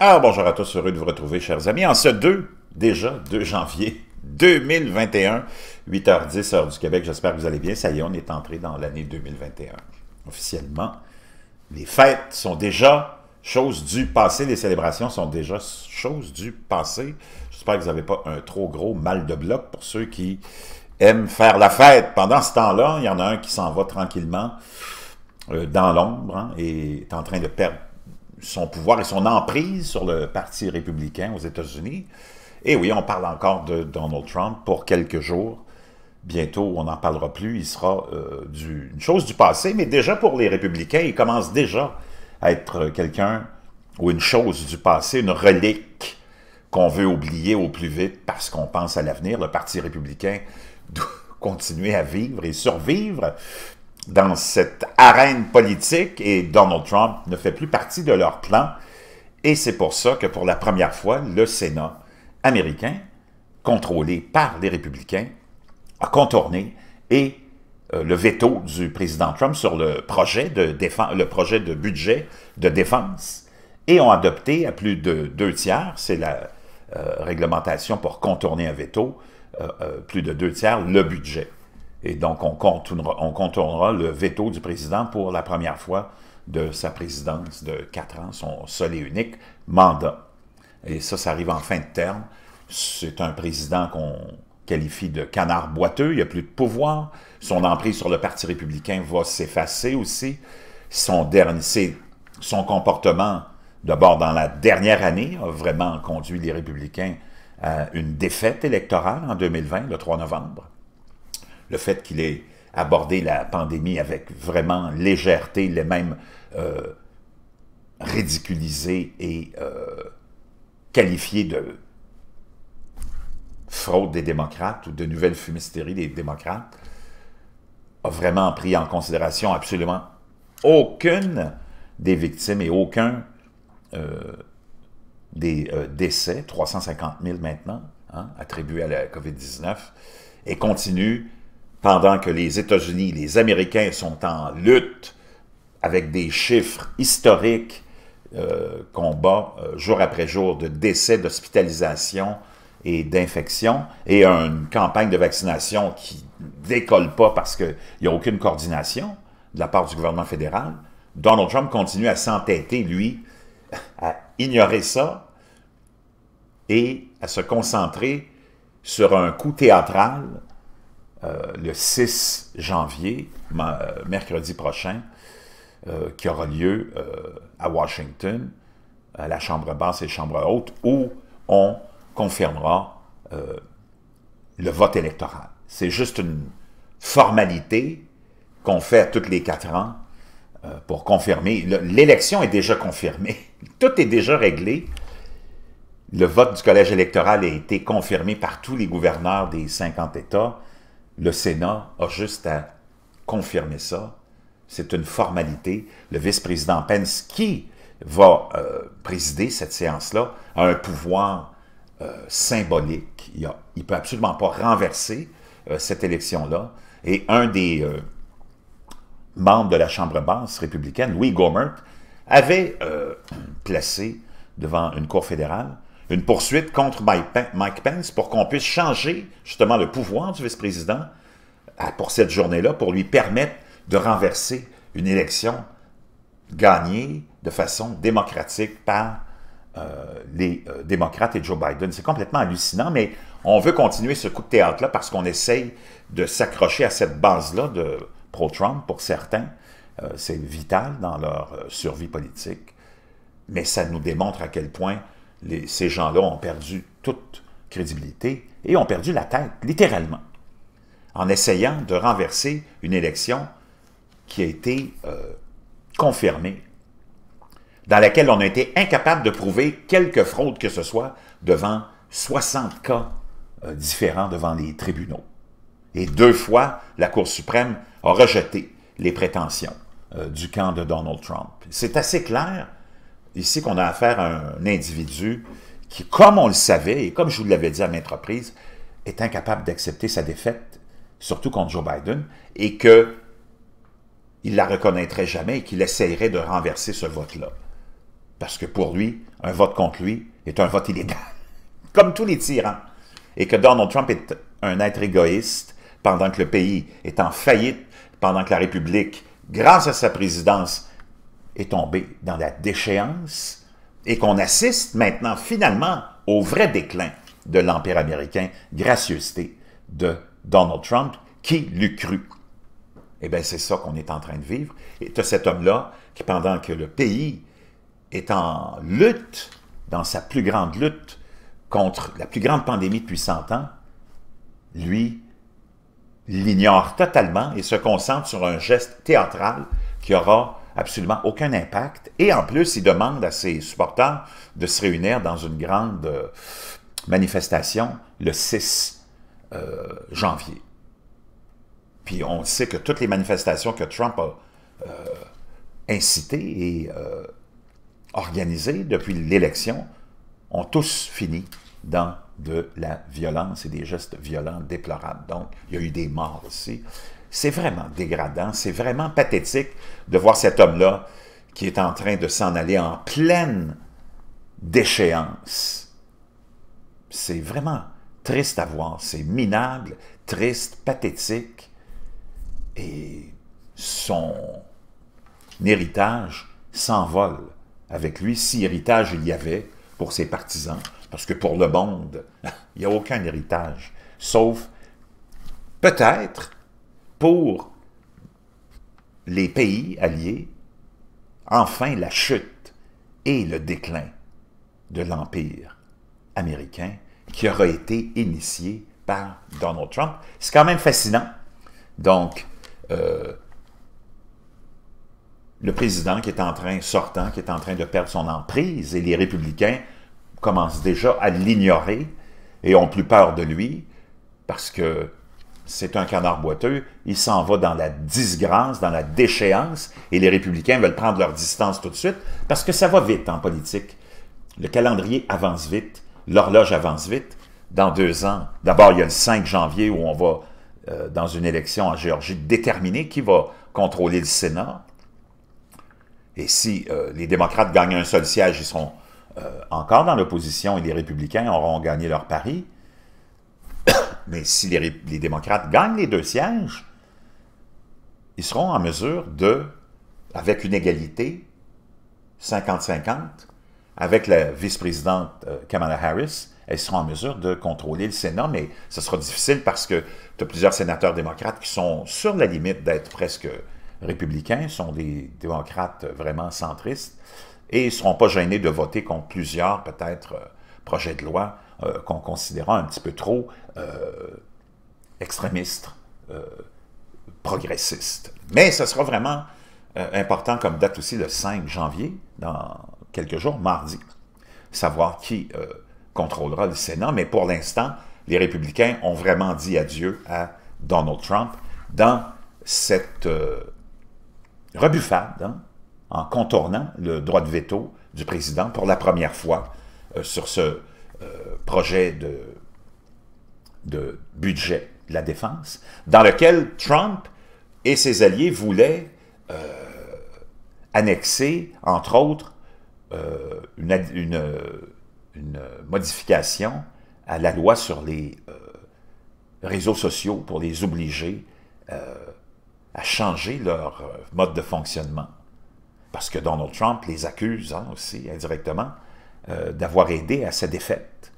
Ah, bonjour à tous, heureux de vous retrouver chers amis en ce 2, déjà 2 janvier 2021, 8h10 heure du Québec, j'espère que vous allez bien, ça y est, on est entré dans l'année 2021 officiellement. Les fêtes sont déjà choses du passé, les célébrations sont déjà choses du passé. J'espère que vous n'avez pas un trop gros mal de bloc pour ceux qui aiment faire la fête. Pendant ce temps-là, il y en a un qui s'en va tranquillement euh, dans l'ombre hein, et est en train de perdre son pouvoir et son emprise sur le Parti républicain aux États-Unis. Et oui, on parle encore de Donald Trump pour quelques jours. Bientôt, on n'en parlera plus. Il sera euh, une chose du passé, mais déjà pour les républicains, il commence déjà à être quelqu'un ou une chose du passé, une relique qu'on veut oublier au plus vite parce qu'on pense à l'avenir. Le Parti républicain doit continuer à vivre et survivre, dans cette arène politique et Donald Trump ne fait plus partie de leur plan. Et c'est pour ça que pour la première fois, le Sénat américain, contrôlé par les républicains, a contourné et euh, le veto du président Trump sur le projet de, le projet de budget de défense et ont adopté à plus de deux tiers, c'est la euh, réglementation pour contourner un veto, euh, plus de deux tiers, le budget. Et donc, on contournera, le veto du président pour la première fois de sa présidence de quatre ans, son seul et unique mandat. Et ça, ça arrive en fin de terme. C'est un président qu'on qualifie de canard boiteux, il n'y a plus de pouvoir. Son emprise sur le Parti républicain va s'effacer aussi. Son, dernier, son comportement, d'abord dans la dernière année, a vraiment conduit les républicains à une défaite électorale en 2020, le 3 novembre le fait qu'il ait abordé la pandémie avec vraiment légèreté, les mêmes même euh, ridiculisé et euh, qualifiés de fraude des démocrates ou de nouvelle fumisterie des démocrates, a vraiment pris en considération absolument aucune des victimes et aucun euh, des décès, 350 000 maintenant, hein, attribués à la COVID-19, et continue pendant que les États-Unis, les Américains sont en lutte avec des chiffres historiques euh, combat euh, jour après jour de décès, d'hospitalisation et d'infections, et une campagne de vaccination qui décolle pas parce qu'il n'y a aucune coordination de la part du gouvernement fédéral, Donald Trump continue à s'entêter, lui, à ignorer ça et à se concentrer sur un coup théâtral euh, le 6 janvier, euh, mercredi prochain, euh, qui aura lieu à Washington, à la Chambre basse et Chambre haute, où on confirmera le vote électoral. C'est juste une formalité qu'on fait toutes tous les quatre ans pour confirmer. L'élection est déjà confirmée. Tout est déjà réglé. Le vote du collège électoral a été confirmé par tous les gouverneurs des 50 États. Le Sénat a juste à confirmer ça. C'est une formalité. Le vice-président Pence, qui va euh, présider cette séance-là, a un pouvoir euh, symbolique. Il ne peut absolument pas renverser euh, cette élection-là. Et un des membres de la Chambre basse républicaine, Louis Gohmert, avait placé devant une cour fédérale une poursuite contre Mike Pence pour qu'on puisse changer justement le pouvoir du vice-président euh, pour cette journée-là, pour lui permettre de renverser une élection gagnée de façon démocratique par euh, les euh, démocrates et Joe Biden. C'est complètement hallucinant, mais on veut continuer ce coup de théâtre-là parce qu'on essaye de s'accrocher à cette base-là de pro-Trump pour certains. C'est vital dans leur survie politique, mais ça nous démontre à quel point ces gens-là ont perdu toute crédibilité et ont perdu la tête, littéralement, en essayant de renverser une élection qui a été euh, confirmée, dans laquelle on a été incapable de prouver quelque fraude que ce soit devant 60 cas euh, différents devant les tribunaux. Et deux fois, la Cour suprême a rejeté les prétentions euh, du camp de Donald Trump. C'est assez clair ici qu'on a affaire à un individu qui, comme on le savait, et comme je vous l'avais dit à maintes reprises, est incapable d'accepter sa défaite, surtout contre Joe Biden, et qu'il il la reconnaîtrait jamais et qu'il essaierait de renverser ce vote-là. Parce que pour lui, un vote contre lui est un vote illégal, comme tous les tyrans. Et que Donald Trump est un être égoïste pendant que le pays est en faillite, pendant que la République, grâce à sa présidence, est tombé dans la déchéance et qu'on assiste maintenant finalement au vrai déclin de l'Empire américain, gracieuseté de Donald Trump, qui l'eût cru. Eh bien, c'est ça qu'on est en train de vivre. Et tu cet homme-là qui, pendant que le pays est en lutte, dans sa plus grande lutte contre la plus grande pandémie depuis 100 ans, lui l'ignore totalement et se concentre sur un geste théâtral qui aura absolument aucun impact. Et en plus, il demande à ses supporters de se réunir dans une grande euh, manifestation le 6 euh, janvier. Puis on sait que toutes les manifestations que Trump a euh, incitées et organisées depuis l'élection ont tous fini dans de la violence et des gestes violents déplorables. Donc, il y a eu des morts aussi. C'est vraiment dégradant, c'est vraiment pathétique de voir cet homme-là qui est en train de s'en aller en pleine déchéance. C'est vraiment triste à voir, c'est minable, triste, pathétique. Et son héritage s'envole avec lui, si héritage il y avait pour ses partisans, parce que pour le monde, il n'y a aucun héritage, sauf peut-être pour les pays alliés, enfin la chute et le déclin de l'Empire américain qui aurait été initié par Donald Trump. C'est quand même fascinant. Donc, euh, le président qui est en train, sortant, qui est en train de perdre son emprise, et les républicains commencent déjà à l'ignorer et ont plus peur de lui parce que c'est un canard boiteux, il s'en va dans la disgrâce, dans la déchéance, et les républicains veulent prendre leur distance tout de suite, parce que ça va vite en politique. Le calendrier avance vite, l'horloge avance vite. Dans deux ans, d'abord, il y a le 5 janvier où on va, euh, dans une élection en Géorgie, déterminer qui va contrôler le Sénat. Et si euh, les démocrates gagnent un seul siège, ils seront euh, encore dans l'opposition et les républicains auront gagné leur pari mais si les, démocrates gagnent les deux sièges, ils seront en mesure de, avec une égalité 50-50, avec la vice-présidente euh, Kamala Harris, elles seront en mesure de contrôler le Sénat, mais ce sera difficile parce que tu as plusieurs sénateurs démocrates qui sont sur la limite d'être presque républicains, sont des démocrates vraiment centristes, et ils ne seront pas gênés de voter contre plusieurs, peut-être, euh, projets de loi euh, qu'on considérera un petit peu trop euh, extrémiste, euh, progressiste. Mais ce sera vraiment important comme date aussi le 5 janvier, dans quelques jours, mardi, savoir qui contrôlera le Sénat. Mais pour l'instant, les républicains ont vraiment dit adieu à Donald Trump dans cette rebuffade, hein, en contournant le droit de veto du président pour la première fois sur ce euh, projet de, budget de la défense, dans lequel Trump et ses alliés voulaient euh, annexer, entre autres, euh, une, modification à la loi sur les réseaux sociaux pour les obliger à changer leur mode de fonctionnement. Parce que Donald Trump les accuse hein, aussi indirectement euh, d'avoir aidé à sa défaite.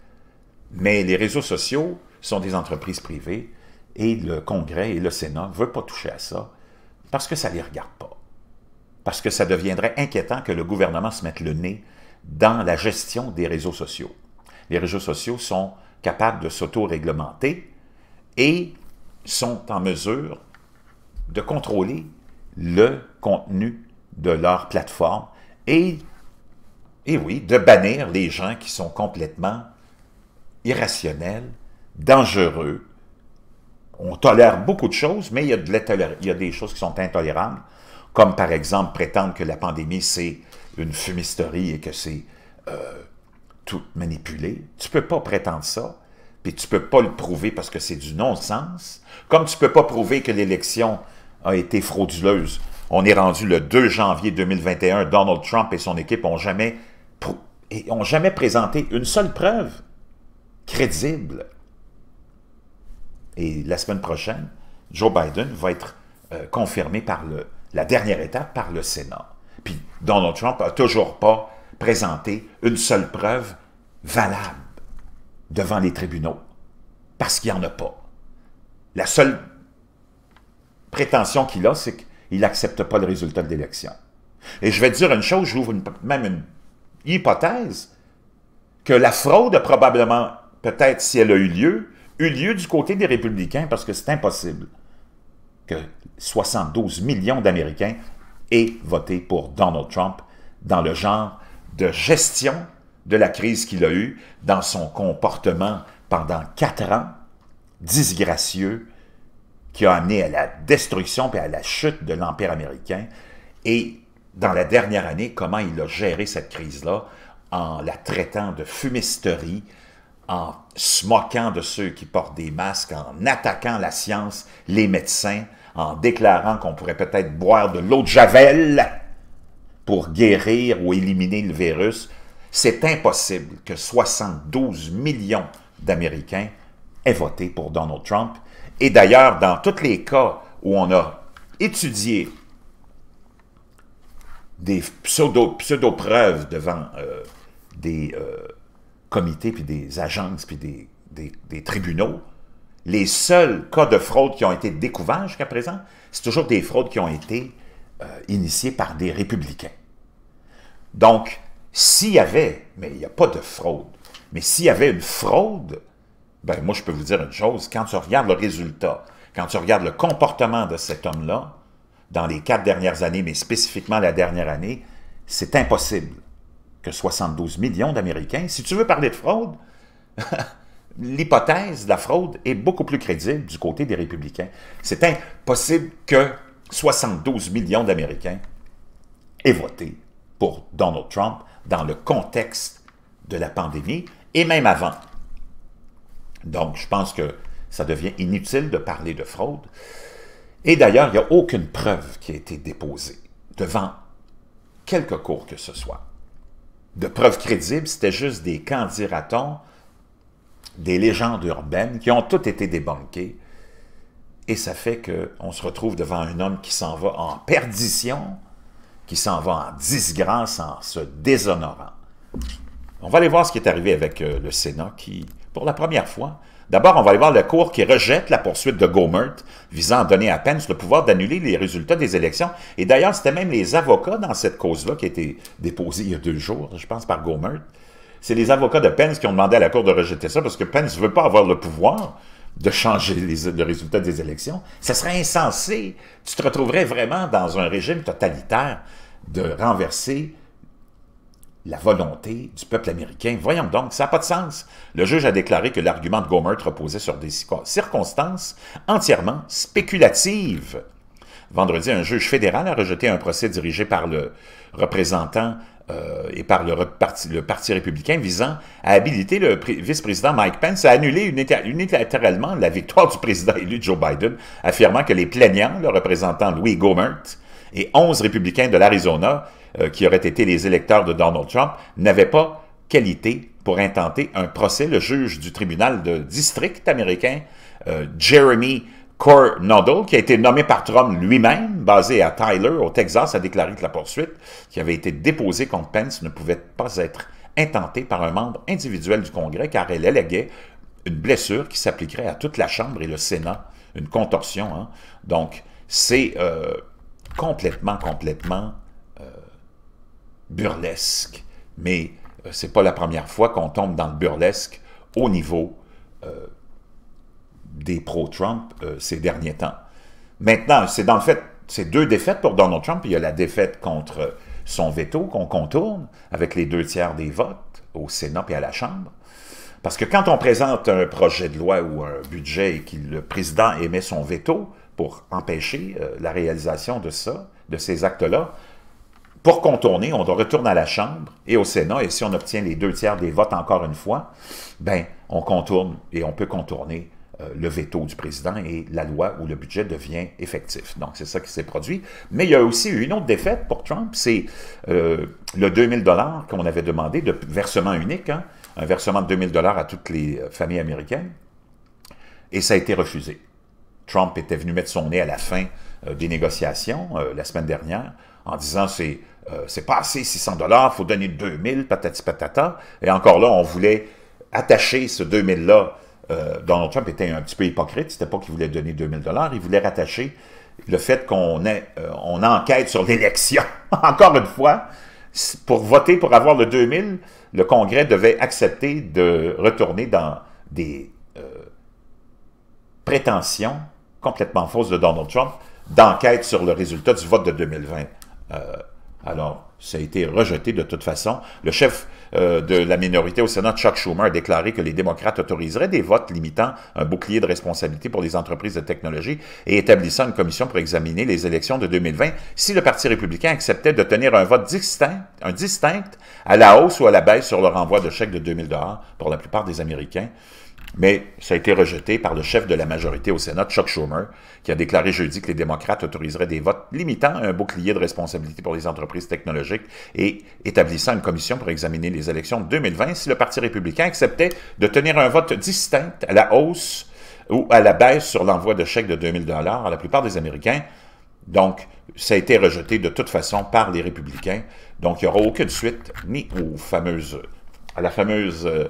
Mais les réseaux sociaux sont des entreprises privées et le Congrès et le Sénat ne veulent pas toucher à ça parce que ça ne les regarde pas. Parce que ça deviendrait inquiétant que le gouvernement se mette le nez dans la gestion des réseaux sociaux. Les réseaux sociaux sont capables de s'auto-réglementer et sont en mesure de contrôler le contenu de leur plateforme et et eh oui, de bannir les gens qui sont complètement irrationnels, dangereux. On tolère beaucoup de choses, mais il y a, des choses qui sont intolérables, comme par exemple prétendre que la pandémie, c'est une fumisterie et que c'est euh, tout manipulé. Tu ne peux pas prétendre ça, puis tu ne peux pas le prouver parce que c'est du non-sens. Comme tu ne peux pas prouver que l'élection a été frauduleuse. On est rendu le 2 janvier 2021. Donald Trump et son équipe n'ont jamais et n'ont jamais présenté une seule preuve crédible. Et la semaine prochaine, Joe Biden va être euh, confirmé par le, la dernière étape par le Sénat. Puis Donald Trump n'a toujours pas présenté une seule preuve valable devant les tribunaux, parce qu'il n'y en a pas. La seule prétention qu'il a, c'est qu'il n'accepte pas le résultat de l'élection. Et je vais dire une chose, j'ouvre même une hypothèse que la fraude a probablement, peut-être si elle a eu lieu, eu lieu du côté des républicains parce que c'est impossible que 72 millions d'Américains aient voté pour Donald Trump dans le genre de gestion de la crise qu'il a eue, dans son comportement pendant quatre ans, disgracieux, qui a amené à la destruction et à la chute de l'Empire américain, et dans la dernière année, comment il a géré cette crise-là en la traitant de fumisterie, en se moquant de ceux qui portent des masques, en attaquant la science, les médecins, en déclarant qu'on pourrait peut-être boire de l'eau de Javel pour guérir ou éliminer le virus. C'est impossible que 72 millions d'Américains aient voté pour Donald Trump. Et d'ailleurs, dans tous les cas où on a étudié des pseudo, preuves devant euh, des euh, comités, puis des agences, puis des, tribunaux. Les seuls cas de fraude qui ont été découverts jusqu'à présent, c'est toujours des fraudes qui ont été euh, initiées par des républicains. Donc, s'il y avait, mais il n'y a pas de fraude, mais s'il y avait une fraude, ben moi je peux vous dire une chose, quand tu regardes le résultat, quand tu regardes le comportement de cet homme-là, dans les quatre dernières années, mais spécifiquement la dernière année, c'est impossible que 72 millions d'Américains, si tu veux parler de fraude, l'hypothèse de la fraude est beaucoup plus crédible du côté des républicains. C'est impossible que 72 millions d'Américains aient voté pour Donald Trump dans le contexte de la pandémie et même avant. Donc, je pense que ça devient inutile de parler de fraude. Et d'ailleurs, il n'y a aucune preuve qui a été déposée devant quelque cours que ce soit. De preuves crédibles, c'était juste des candidatons, des légendes urbaines qui ont toutes été débanquées. Et ça fait qu'on se retrouve devant un homme qui s'en va en perdition, qui s'en va en disgrâce, en se déshonorant. On va aller voir ce qui est arrivé avec euh, le Sénat qui, pour la première fois, D'abord, on va aller voir le cours qui rejette la poursuite de Gomert visant à donner à Pence le pouvoir d'annuler les résultats des élections. Et d'ailleurs, c'était même les avocats dans cette cause-là qui a été déposée il y a deux jours, je pense, par Gomert. C'est les avocats de Pence qui ont demandé à la Cour de rejeter ça parce que Pence ne veut pas avoir le pouvoir de changer les, résultats des élections. Ce serait insensé. Tu te retrouverais vraiment dans un régime totalitaire de renverser la volonté du peuple américain. Voyons donc, ça n'a pas de sens. Le juge a déclaré que l'argument de Gomert reposait sur des circonstances entièrement spéculatives. Vendredi, un juge fédéral a rejeté un procès dirigé par le représentant euh, et par le parti, le parti, républicain visant à habiliter le vice-président Mike Pence à annuler unilatéralement la victoire du président élu Joe Biden, affirmant que les plaignants, le représentant Louis Gohmert et 11 républicains de l'Arizona, euh, qui auraient été les électeurs de Donald Trump, n'avaient pas qualité pour intenter un procès. Le juge du tribunal de district américain, euh, Jeremy noddle qui a été nommé par Trump lui-même, basé à Tyler, au Texas, a déclaré que la poursuite qui avait été déposée contre Pence ne pouvait pas être intentée par un membre individuel du Congrès car elle alléguait une blessure qui s'appliquerait à toute la Chambre et le Sénat, une contorsion. Hein. Donc, c'est euh, complètement, complètement euh, burlesque. Mais euh, c'est pas la première fois qu'on tombe dans le burlesque au niveau euh, des pro-Trump ces derniers temps. Maintenant, c'est dans le fait, c'est deux défaites pour Donald Trump. Il y a la défaite contre son veto qu'on contourne avec les deux tiers des votes au Sénat et à la Chambre. Parce que quand on présente un projet de loi ou un budget et que le président émet son veto, pour empêcher euh, la réalisation de ça, de ces actes-là. Pour contourner, on retourne à la Chambre et au Sénat, et si on obtient les deux tiers des votes encore une fois, ben, on contourne et on peut contourner euh, le veto du président et la loi ou le budget devient effectif. Donc, c'est ça qui s'est produit. Mais il y a aussi eu une autre défaite pour Trump, c'est euh, le 2000 dollars qu'on avait demandé de versement unique, hein, un versement de 2000 dollars à toutes les familles américaines, et ça a été refusé. Trump était venu mettre son nez à la fin euh, des négociations euh, la semaine dernière en disant c'est euh, c'est pas assez 600 dollars, faut donner 2000 patati patata et encore là on voulait attacher ce 2000 là Donald Trump était un petit peu hypocrite, c'était pas qu'il voulait donner 2000 dollars, il voulait rattacher le fait qu'on on enquête sur l'élection encore une fois pour voter pour avoir le 2000, le Congrès devait accepter de retourner dans des prétentions complètement fausse de Donald Trump d'enquête sur le résultat du vote de 2020. Euh, alors, ça a été rejeté de toute façon. Le chef euh, de la minorité au Sénat, Chuck Schumer, a déclaré que les démocrates autoriseraient des votes limitant un bouclier de responsabilité pour les entreprises de technologie et établissant une commission pour examiner les élections de 2020 si le Parti républicain acceptait de tenir un vote distinct, un distinct à la hausse ou à la baisse sur le renvoi de chèques de 2000 dollars pour la plupart des Américains. Mais ça a été rejeté par le chef de la majorité au Sénat, Chuck Schumer, qui a déclaré jeudi que les démocrates autoriseraient des votes limitant un bouclier de responsabilité pour les entreprises technologiques et établissant une commission pour examiner les élections de 2020 si le Parti républicain acceptait de tenir un vote distinct à la hausse ou à la baisse sur l'envoi de chèques de 2000 dollars à la plupart des Américains. Donc, ça a été rejeté de toute façon par les républicains. Donc, il n'y aura aucune suite ni aux fameuses, à la fameuse... Euh,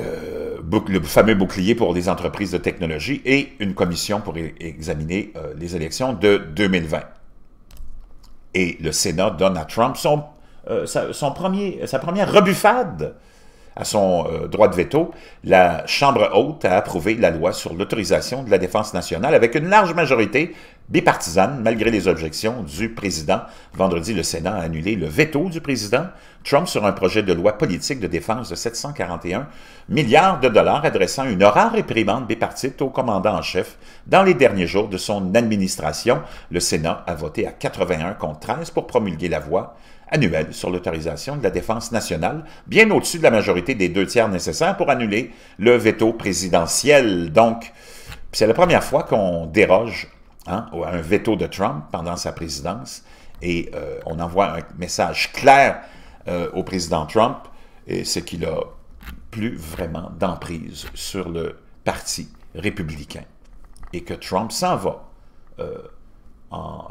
euh, le fameux bouclier pour les entreprises de technologie et une commission pour examiner euh, les élections de 2020. Et le Sénat donne à Trump son, euh, premier, sa première rebuffade à son euh, droit de veto, la Chambre haute a approuvé la loi sur l'autorisation de la défense nationale avec une large majorité bipartisane, malgré les objections du président. Vendredi, le Sénat a annulé le veto du président Trump sur un projet de loi politique de défense de 741 milliards de dollars, adressant une horaire réprimande bipartite au commandant en chef dans les derniers jours de son administration. Le Sénat a voté à 81 contre 13 pour promulguer la loi annuel sur l'autorisation de la défense nationale, bien au-dessus de la majorité des deux tiers nécessaires pour annuler le veto présidentiel. Donc, c'est la première fois qu'on déroge hein, à un veto de Trump pendant sa présidence et euh, on envoie un message clair euh, au président Trump, et c'est qu'il a plus vraiment d'emprise sur le parti républicain et que Trump s'en va euh, en,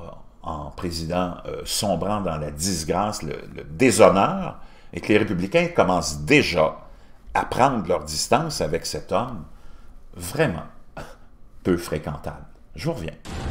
en président euh, sombrant dans la disgrâce, le, déshonneur, et que les républicains commencent déjà à prendre leur distance avec cet homme vraiment peu fréquentable. Je vous reviens.